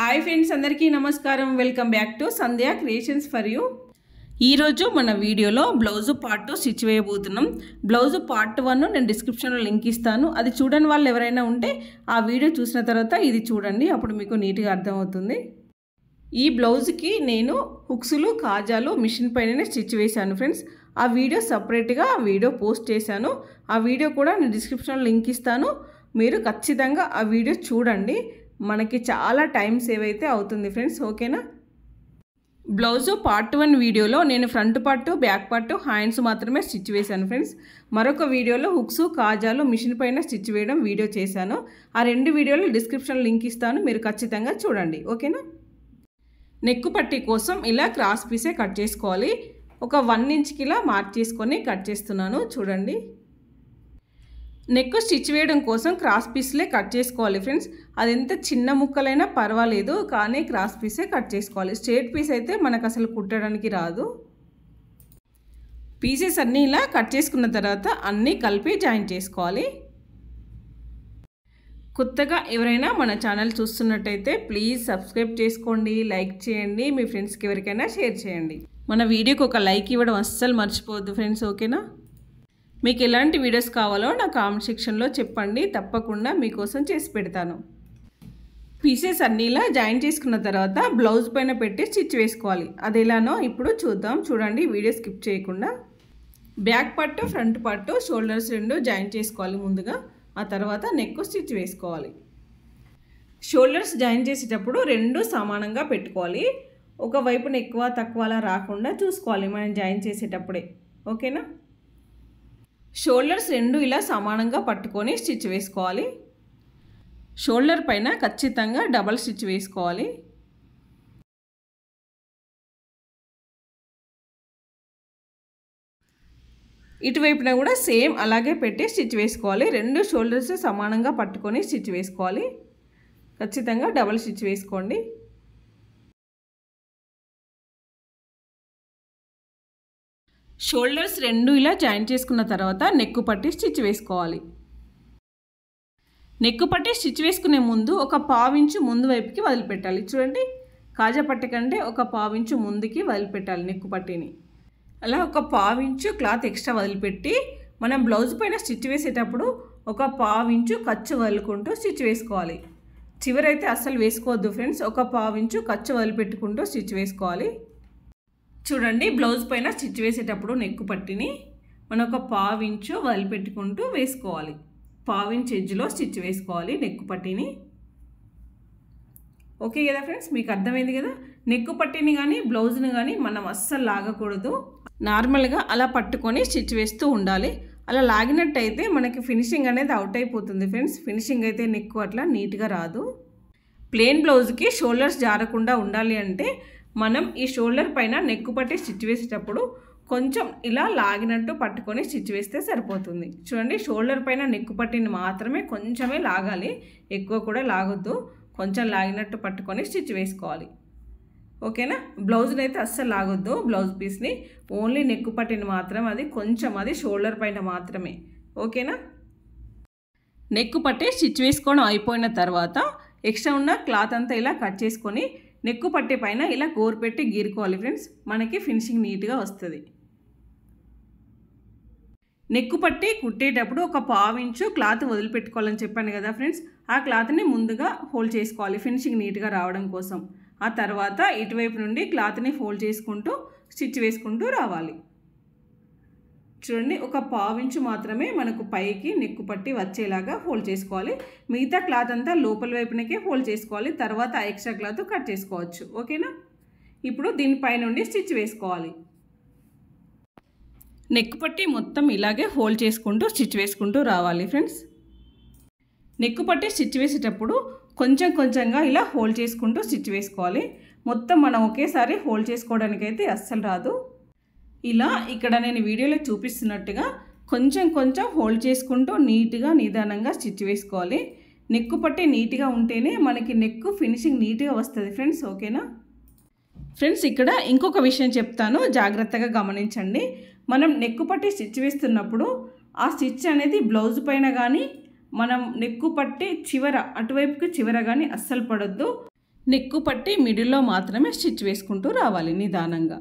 hi friends అందరికీ నమస్కారం welcome back to Sandhya Creations for you ఈరోజు మన వీడియోలో బ్లౌజ్ పార్ట్ టూ స్టిచ్ వేయబోతున్నాం బ్లౌజ్ పార్ట్ వన్ నేను డిస్క్రిప్షన్లో లింక్ ఇస్తాను అది చూడని వాళ్ళు ఎవరైనా ఉంటే ఆ వీడియో చూసిన తర్వాత ఇది చూడండి అప్పుడు మీకు నీట్గా అర్థమవుతుంది ఈ బ్లౌజ్కి నేను హుక్స్లు కాజాలు మిషన్ పైననే స్టిచ్ వేశాను ఫ్రెండ్స్ ఆ వీడియో సపరేట్గా వీడియో పోస్ట్ చేశాను ఆ వీడియో కూడా నేను డిస్క్రిప్షన్లో లింక్ ఇస్తాను మీరు ఖచ్చితంగా ఆ వీడియో చూడండి మనకి చాలా టైం సేవ్ అయితే అవుతుంది ఫ్రెండ్స్ ఓకేనా బ్లౌజు పార్ట్ వన్ వీడియోలో నేను front part back part hands మాత్రమే స్టిచ్ వేశాను ఫ్రెండ్స్ మరొక వీడియోలో హుక్స్ కాజాలు మిషన్ పైన స్టిచ్ వేయడం వీడియో చేశాను ఆ రెండు వీడియోలు డిస్క్రిప్షన్ లింక్ ఇస్తాను మీరు ఖచ్చితంగా చూడండి ఓకేనా నెక్కు పట్టి కోసం ఇలా క్రాస్ పీసే కట్ చేసుకోవాలి ఒక వన్ ఇంచ్కి ఇలా మార్చేసుకొని కట్ చేస్తున్నాను చూడండి నెక్ స్టిచ్ వేయడం కోసం క్రాస్ పీస్లే కట్ చేసుకోవాలి ఫ్రెండ్స్ అది ఎంత చిన్న ముక్కలైనా పర్వాలేదు కానీ క్రాస్ పీసే కట్ చేసుకోవాలి స్ట్రేట్ పీస్ అయితే మనకు అసలు కుట్టడానికి రాదు పీసెస్ అన్నీ ఇలా కట్ చేసుకున్న తర్వాత అన్నీ కలిపి జాయిన్ చేసుకోవాలి కొత్తగా ఎవరైనా మన ఛానల్ చూస్తున్నట్టయితే ప్లీజ్ సబ్స్క్రైబ్ చేసుకోండి లైక్ చేయండి మీ ఫ్రెండ్స్కి ఎవరికైనా షేర్ చేయండి మన వీడియోకి ఒక లైక్ ఇవ్వడం అస్సలు మర్చిపోవద్దు ఫ్రెండ్స్ ఓకేనా మీకు ఎలాంటి వీడియోస్ కావాలో నా కామెంట్ సెక్షన్లో చెప్పండి తప్పకుండా మీకోసం చేసి పెడతాను పీసెస్ అన్నీలా జాయిన్ చేసుకున్న తర్వాత బ్లౌజ్ పైన పెట్టి స్టిచ్ వేసుకోవాలి అది ఎలానో ఇప్పుడు చూద్దాం చూడండి వీడియో స్కిప్ చేయకుండా back part front part shoulders రెండు జాయిన్ చేసుకోవాలి ముందుగా ఆ తర్వాత నెక్ స్టిచ్ వేసుకోవాలి షోల్డర్స్ జాయిన్ చేసేటప్పుడు రెండు సమానంగా పెట్టుకోవాలి ఒకవైపున ఎక్కువ తక్కువ అలా రాకుండా చూసుకోవాలి మనం జాయిన్ చేసేటప్పుడే ఓకేనా షోల్డర్స్ రెండు ఇలా సమానంగా పట్టుకొని స్టిచ్ వేసుకోవాలి షోల్డర్ పైన ఖచ్చితంగా డబల్ స్టిచ్ వేసుకోవాలి ఇటువైపున కూడా సేమ్ అలాగే పెట్టి స్టిచ్ వేసుకోవాలి రెండు షోల్డర్స్ సమానంగా పట్టుకొని స్టిచ్ వేసుకోవాలి ఖచ్చితంగా డబల్ స్టిచ్ వేసుకోండి షోల్డర్స్ రెండు ఇలా జాయింట్ చేసుకున్న తర్వాత నెక్కు పట్టి స్టిచ్ వేసుకోవాలి నెక్కు పట్టి స్టిచ్ వేసుకునే ముందు ఒక పావించు ముందు వైపుకి వదిలిపెట్టాలి చూడండి కాజా పట్టి కంటే ఒక పావించు ముందుకి వదిలిపెట్టాలి నెక్కు పట్టిని అలా ఒక పావించు క్లాత్ ఎక్స్ట్రా వదిలిపెట్టి మనం బ్లౌజ్ పైన స్టిచ్ వేసేటప్పుడు ఒక పావించు ఖర్చు వదులుకుంటూ స్టిచ్ వేసుకోవాలి చివరైతే అస్సలు వేసుకోవద్దు ఫ్రెండ్స్ ఒక పావించు ఖర్చు వదిలిపెట్టుకుంటూ స్టిచ్ వేసుకోవాలి చూడండి బ్లౌజ్ పైన స్టిచ్ వేసేటప్పుడు నెక్కు పట్టిని మనం ఒక పావించు వదిలిపెట్టుకుంటూ వేసుకోవాలి పావించ్ ఎడ్జ్లో స్టిచ్ వేసుకోవాలి నెక్కు పట్టిని ఓకే కదా ఫ్రెండ్స్ మీకు అర్థమైంది కదా నెక్కు పట్టిని కానీ బ్లౌజ్ని కానీ మనం అస్సలు లాగకూడదు నార్మల్గా అలా పట్టుకొని స్టిచ్ వేస్తూ ఉండాలి అలా లాగినట్టయితే మనకి ఫినిషింగ్ అనేది అవుట్ అయిపోతుంది ఫ్రెండ్స్ ఫినిషింగ్ అయితే నెక్కు అట్లా నీట్గా రాదు ప్లెయిన్ బ్లౌజ్కి షోల్డర్స్ జారకుండా ఉండాలి అంటే మనం ఈ షోల్డర్ పైన నెక్కు పట్టి స్టిచ్ వేసేటప్పుడు కొంచెం ఇలా లాగినట్టు పట్టుకొని స్టిచ్ వేస్తే సరిపోతుంది చూడండి షోల్డర్ పైన నెక్కు పట్టిని మాత్రమే కొంచెమే లాగాలి ఎక్కువ కూడా లాగొద్దు కొంచెం లాగినట్టు పట్టుకొని స్టిచ్ వేసుకోవాలి ఓకేనా బ్లౌజ్ని అయితే అస్సలు లాగొద్దు బ్లౌజ్ పీస్ని ఓన్లీ నెక్కు పట్టిని మాత్రం అది కొంచెం అది షోల్డర్ పైన మాత్రమే ఓకేనా నెక్కు పట్టి స్టిచ్ వేసుకోవడం అయిపోయిన తర్వాత ఎక్స్ట్రా ఉన్న క్లాత్ అంతా ఇలా కట్ చేసుకొని నెక్కు పట్టే పైన ఇలా కోర్ పెట్టి గీరుకోవాలి ఫ్రెండ్స్ మనకి ఫినిషింగ్ నీట్గా వస్తుంది నెక్కు పట్టి కుట్టేటప్పుడు ఒక పావించు క్లాత్ వదిలిపెట్టుకోవాలని చెప్పాను కదా ఫ్రెండ్స్ ఆ క్లాత్ని ముందుగా హోల్డ్ చేసుకోవాలి ఫినిషింగ్ నీట్గా రావడం కోసం ఆ తర్వాత ఇటువైపు నుండి క్లాత్ని ఫోల్డ్ చేసుకుంటూ స్టిచ్ వేసుకుంటూ రావాలి చూడండి ఒక పావించు మాత్రమే మనకు పైకి నెక్కు పట్టి వచ్చేలాగా ఫోల్డ్ చేసుకోవాలి మిగతా క్లాత్ అంతా లోపల వైపునకే ఫోల్డ్ చేసుకోవాలి తర్వాత ఎక్స్ట్రా క్లాత్ కట్ చేసుకోవచ్చు ఓకేనా ఇప్పుడు దీనిపై నుండి స్టిచ్ వేసుకోవాలి నెక్కు పట్టి మొత్తం ఇలాగే హోల్డ్ చేసుకుంటూ స్టిచ్ వేసుకుంటూ రావాలి ఫ్రెండ్స్ నెక్కు పట్టి స్టిచ్ వేసేటప్పుడు కొంచెం కొంచెంగా ఇలా హోల్డ్ చేసుకుంటూ స్టిచ్ వేసుకోవాలి మొత్తం మనం ఒకేసారి హోల్డ్ చేసుకోవడానికైతే అస్సలు రాదు ఇలా ఇక్కడ నేను వీడియోలో చూపిస్తున్నట్టుగా కొంచెం కొంచెం హోల్డ్ చేసుకుంటూ నీట్గా నిదానంగా స్టిచ్ వేసుకోవాలి నెక్కు పట్టి నీట్గా ఉంటేనే మనకి నెక్కు ఫినిషింగ్ నీట్గా వస్తుంది ఫ్రెండ్స్ ఓకేనా ఫ్రెండ్స్ ఇక్కడ ఇంకొక విషయం చెప్తాను జాగ్రత్తగా గమనించండి మనం నెక్కు పట్టి స్టిచ్ వేస్తున్నప్పుడు ఆ స్టిచ్ అనేది బ్లౌజ్ పైన కానీ మనం నెక్కు పట్టి చివర అటువైపుకి చివర కానీ అస్సలు పడొద్దు నెక్కు పట్టి మిడిల్లో మాత్రమే స్టిచ్ వేసుకుంటూ రావాలి నిదానంగా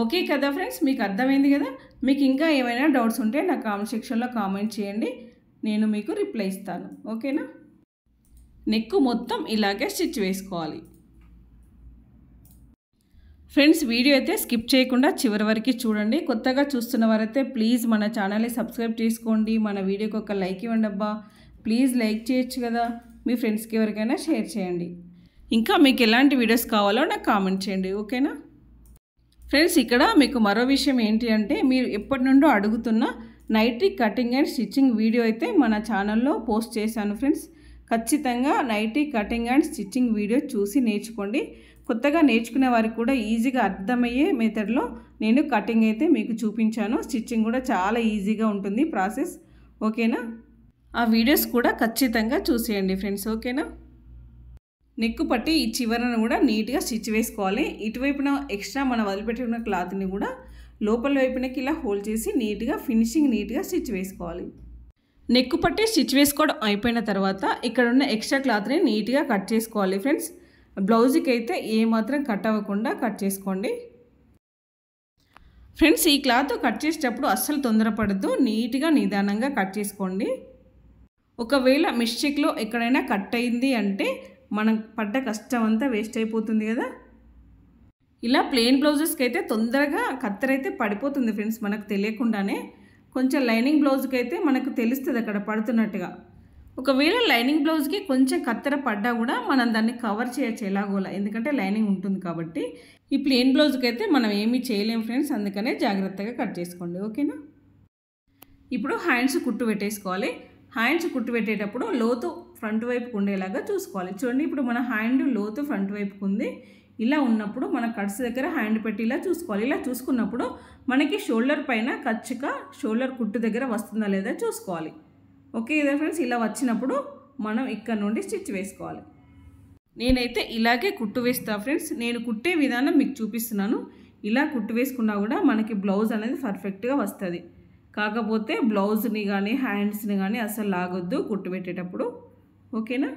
ఓకే కదా ఫ్రెండ్స్ మీకు అర్థమైంది కదా మీకు ఇంకా ఏమైనా డౌట్స్ ఉంటే నా కామెంట్ సెక్షన్లో కామెంట్ చేయండి నేను మీకు రిప్లై ఇస్తాను ఓకేనా నెక్కు మొత్తం ఇలాగే స్టిచ్ వేసుకోవాలి ఫ్రెండ్స్ వీడియో అయితే స్కిప్ చేయకుండా చివరి వరకు చూడండి కొత్తగా చూస్తున్న వారైతే ప్లీజ్ మన ఛానల్ని సబ్స్క్రైబ్ చేసుకోండి మన వీడియోకి ఒక లైక్ ఇవ్వండి అబ్బా ప్లీజ్ లైక్ చేయొచ్చు కదా మీ ఫ్రెండ్స్కి ఎవరికైనా షేర్ చేయండి ఇంకా మీకు ఎలాంటి వీడియోస్ కావాలో నాకు కామెంట్ చేయండి ఓకేనా ఫ్రెండ్స్ ఇక్కడ మీకు మరో విషయం ఏంటి అంటే మీరు ఎప్పటి నుండో అడుగుతున్న నైట్రిక్ కటింగ్ అండ్ స్టిచ్చింగ్ వీడియో అయితే మన ఛానల్లో పోస్ట్ చేశాను ఫ్రెండ్స్ ఖచ్చితంగా nightie cutting and stitching video చూసి నేర్చుకోండి కొత్తగా నేర్చుకునే వారికి కూడా ఈజీగా అర్థమయ్యే మెథడ్లో నేను కటింగ్ అయితే మీకు చూపించాను స్టిచ్చింగ్ కూడా చాలా ఈజీగా ఉంటుంది ప్రాసెస్ ఓకేనా ఆ వీడియోస్ కూడా ఖచ్చితంగా చూసేయండి ఫ్రెండ్స్ ఓకేనా నెక్కు పట్టి ఈ చివరను కూడా నీట్గా స్టిచ్ వేసుకోవాలి ఇటువైపున ఎక్స్ట్రా మనం వదిలిపెట్టిన క్లాత్ని కూడా లోపల వైపునకి ఇలా హోల్డ్ చేసి నీట్గా ఫినిషింగ్ నీట్గా స్టిచ్ వేసుకోవాలి నెక్కు పట్టి స్టిచ్ వేసుకోవడం అయిపోయిన తర్వాత ఇక్కడ ఉన్న ఎక్స్ట్రా క్లాత్ని నీట్గా కట్ చేసుకోవాలి ఫ్రెండ్స్ బ్లౌజ్కి అయితే ఏమాత్రం కట్ అవ్వకుండా కట్ చేసుకోండి ఫ్రెండ్స్ ఈ క్లాత్ కట్ చేసేటప్పుడు అస్సలు తొందరపడద్దు నీట్గా నిదానంగా కట్ చేసుకోండి ఒకవేళ మిస్టేక్లో ఎక్కడైనా కట్ అయింది అంటే మనం పడ్డ కష్టం అంతా వేస్ట్ అయిపోతుంది కదా ఇలా ప్లెయిన్ బ్లౌజెస్కి అయితే తొందరగా కత్తెరైతే పడిపోతుంది ఫ్రెండ్స్ మనకు తెలియకుండానే కొంచెం లైనింగ్ బ్లౌజ్కి అయితే మనకు తెలుస్తుంది అక్కడ పడుతున్నట్టుగా ఒకవేళ లైనింగ్ బ్లౌజ్కి కొంచెం కత్తెర పడ్డా కూడా మనం దాన్ని కవర్ చేయొచ్చు ఎలాగోలా ఎందుకంటే లైనింగ్ ఉంటుంది కాబట్టి ఈ ప్లెయిన్ బ్లౌజ్కి అయితే మనం ఏమీ చేయలేము ఫ్రెండ్స్ అందుకనే జాగ్రత్తగా కట్ చేసుకోండి ఓకేనా ఇప్పుడు హ్యాండ్స్ కుట్టు పెట్టేసుకోవాలి హ్యాండ్స్ కుట్టు పెట్టేటప్పుడు లోతు ఫ్రంట్ వైపుకు ఉండేలాగా చూసుకోవాలి చూడండి ఇప్పుడు మన హ్యాండ్ లోతు ఫ్రంట్ వైపుకు ఉంది ఇలా ఉన్నప్పుడు మన కట్స్ దగ్గర హ్యాండ్ పెట్టి ఇలా చూసుకోవాలి ఇలా చూసుకున్నప్పుడు మనకి షోల్డర్ పైన ఖచ్చిగా షోల్డర్ కుట్టు దగ్గర వస్తుందా లేదా చూసుకోవాలి ఓకే ఇదే ఫ్రెండ్స్ ఇలా వచ్చినప్పుడు మనం ఇక్కడ నుండి స్టిచ్ వేసుకోవాలి నేనైతే ఇలాగే కుట్టు వేస్తా ఫ్రెండ్స్ నేను కుట్టే విధానం మీకు చూపిస్తున్నాను ఇలా కుట్టు వేసుకున్నా కూడా మనకి బ్లౌజ్ అనేది పర్ఫెక్ట్గా వస్తుంది కాకపోతే బ్లౌజ్ని కానీ హ్యాండ్స్ని కానీ అసలు లాగొద్దు కుట్టు పెట్టేటప్పుడు ఓకేనా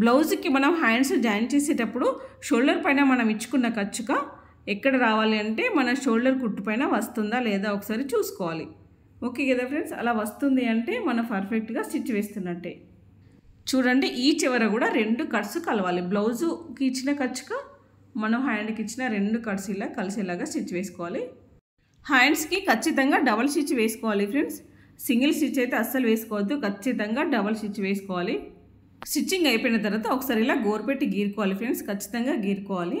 బ్లౌజ్కి మనం హ్యాండ్స్ జాయిన్ చేసేటప్పుడు షోల్డర్ పైన మనం ఇచ్చుకున్న ఖర్చుగా ఎక్కడ రావాలి అంటే మన షోల్డర్ కుట్టు పైన వస్తుందా లేదా ఒకసారి చూసుకోవాలి ఓకే కదా ఫ్రెండ్స్ అలా వస్తుంది అంటే మనం పర్ఫెక్ట్గా స్టిచ్ వేస్తున్నట్టే చూడండి ఈ చివర కూడా రెండు కట్స్ కలవాలి బ్లౌజుకి ఇచ్చిన ఖర్చుగా మనం హ్యాండ్కి ఇచ్చిన రెండు కట్స్ ఇలా కలిసేలాగా స్టిచ్ వేసుకోవాలి హ్యాండ్స్కి ఖచ్చితంగా డబల్ స్టిచ్ వేసుకోవాలి ఫ్రెండ్స్ సింగిల్ స్టిచ్ అయితే అస్సలు వేసుకోవద్దు ఖచ్చితంగా డబల్ స్టిచ్ వేసుకోవాలి స్టిచ్చింగ్ అయిపోయిన తర్వాత ఒకసారి ఇలా గోరు పెట్టి గీరుకోవాలి ఫ్రెండ్స్ ఖచ్చితంగా గీరుకోవాలి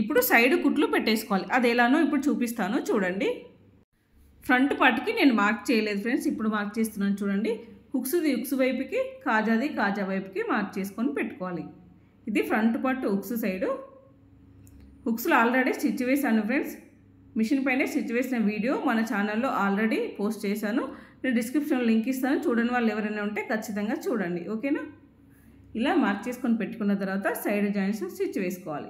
ఇప్పుడు సైడ్ కుట్లు పెట్టేసుకోవాలి అది ఎలానో ఇప్పుడు చూపిస్తాను చూడండి ఫ్రంట్ పార్ట్కి నేను మార్క్ చేయలేదు ఫ్రెండ్స్ ఇప్పుడు మార్క్ చేస్తున్నాను చూడండి హుక్స్ది హుక్స్ వైపుకి కాజాది కాజా వైపుకి మార్క్ చేసుకొని పెట్టుకోవాలి ఇది ఫ్రంట్ పార్ట్ హుక్స్ సైడు హుక్స్లో ఆల్రెడీ స్టిచ్ వేసాను ఫ్రెండ్స్ మిషన్ పైన స్టిచ్ వేసిన వీడియో మన ఛానల్లో ఆల్రెడీ పోస్ట్ చేశాను నేను డిస్క్రిప్షన్లో లింక్ ఇస్తాను చూడని వాళ్ళు ఎవరైనా ఉంటే ఖచ్చితంగా చూడండి ఓకేనా ఇలా మార్క్ చేసుకొని పెట్టుకున్న తర్వాత సైడ్ జాయింట్స్ స్టిచ్ వేసుకోవాలి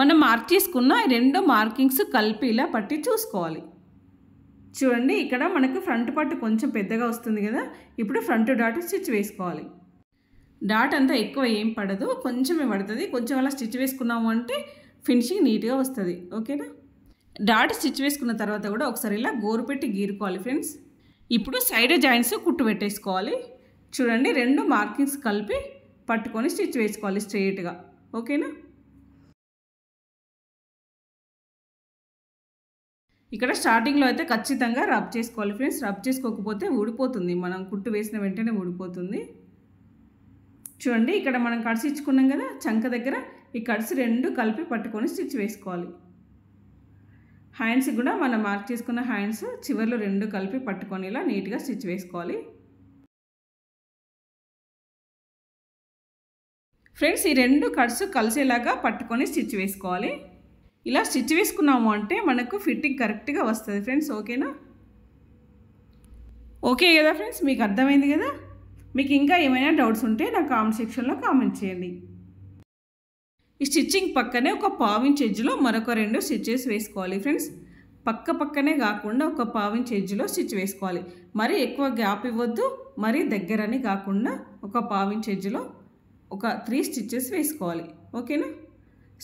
మనం మార్క్ చేసుకున్న రెండు మార్కింగ్స్ కలిపి ఇలా పట్టి చూసుకోవాలి చూడండి ఇక్కడ మనకు ఫ్రంట్ పట్టు కొంచెం పెద్దగా వస్తుంది కదా ఇప్పుడు ఫ్రంట్ డాట్ స్టిచ్ వేసుకోవాలి డాట్ అంతా ఎక్కువ ఏం పడదు కొంచెమే పడుతుంది కొంచెం అలా స్టిచ్ వేసుకున్నాము అంటే ఫినిషింగ్ నీట్గా వస్తుంది ఓకేనా డాట్ స్టిచ్ వేసుకున్న తర్వాత కూడా ఒకసారి ఇలా గోరు పెట్టి గీరుకోవాలి ఫ్రెండ్స్ ఇప్పుడు సైడ్ జాయింట్స్ కుట్టు పెట్టేసుకోవాలి చూడండి రెండు మార్కింగ్స్ కలిపి పట్టుకొని స్టిచ్ వేసుకోవాలి స్ట్రెయిట్గా ఓకేనా ఇక్కడ స్టార్టింగ్లో అయితే ఖచ్చితంగా రబ్ చేసుకోవాలి ఫ్రెండ్స్ రబ్ చేసుకోకపోతే ఊడిపోతుంది మనం కుట్టు వేసిన వెంటనే ఊడిపోతుంది చూడండి ఇక్కడ మనం కడిసి ఇచ్చుకున్నాం కదా చంక దగ్గర ఈ కడిసి రెండు కలిపి పట్టుకొని స్టిచ్ వేసుకోవాలి హ్యాండ్స్ కూడా మనం మార్క్ చేసుకున్న హ్యాండ్స్ చివర్లు రెండు కలిపి పట్టుకొని ఇలా నీట్గా స్టిచ్ వేసుకోవాలి ఫ్రెండ్స్ ఈ రెండు కట్స్ కలిసేలాగా పట్టుకొని స్టిచ్ వేసుకోవాలి ఇలా స్టిచ్ వేసుకున్నాము అంటే మనకు ఫిట్టింగ్ కరెక్ట్గా వస్తుంది ఫ్రెండ్స్ ఓకేనా ఓకే కదా ఫ్రెండ్స్ మీకు అర్థమైంది కదా మీకు ఇంకా ఏమైనా డౌట్స్ ఉంటే నా కామెంట్ సెక్షన్లో కామెంట్ చేయండి ఈ స్టిచ్చింగ్ పక్కనే ఒక పావించ్ ఎడ్జ్లో మరొక రెండు స్టిచ్చెస్ వేసుకోవాలి ఫ్రెండ్స్ పక్క పక్కనే కాకుండా ఒక పావించ్ ఎడ్జ్లో స్టిచ్ వేసుకోవాలి మరీ ఎక్కువ గ్యాప్ ఇవ్వద్దు మరీ దగ్గరని కాకుండా ఒక పావించ్ ఎడ్జ్లో ఒక త్రీ స్టిచ్చెస్ వేసుకోవాలి ఓకేనా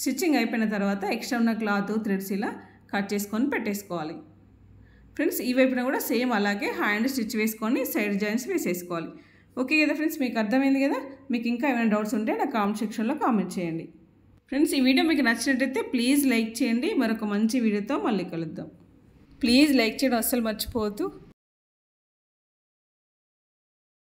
స్టిచ్చింగ్ అయిపోయిన తర్వాత ఎక్స్ట్రా ఉన్న క్లాత్ థ్రెడ్స్ ఇలా కట్ చేసుకొని పెట్టేసుకోవాలి ఫ్రెండ్స్ ఈ వైపున కూడా సేమ్ అలాగే హ్యాండ్ స్టిచ్ వేసుకొని సైడ్ జాయిన్స్ వేసేసుకోవాలి ఓకే కదా ఫ్రెండ్స్ మీకు అర్థమైంది కదా మీకు ఇంకా ఏమైనా డౌట్స్ ఉంటే నా కామెంట్ సెక్షన్లో కామెంట్ చేయండి ఫ్రెండ్స్ ఈ వీడియో మీకు నచ్చినట్టయితే ప్లీజ్ లైక్ చేయండి మరొక మంచి వీడియోతో మళ్ళీ కలుద్దాం ప్లీజ్ లైక్ చేయడం అస్సలు మర్చిపోవద్దు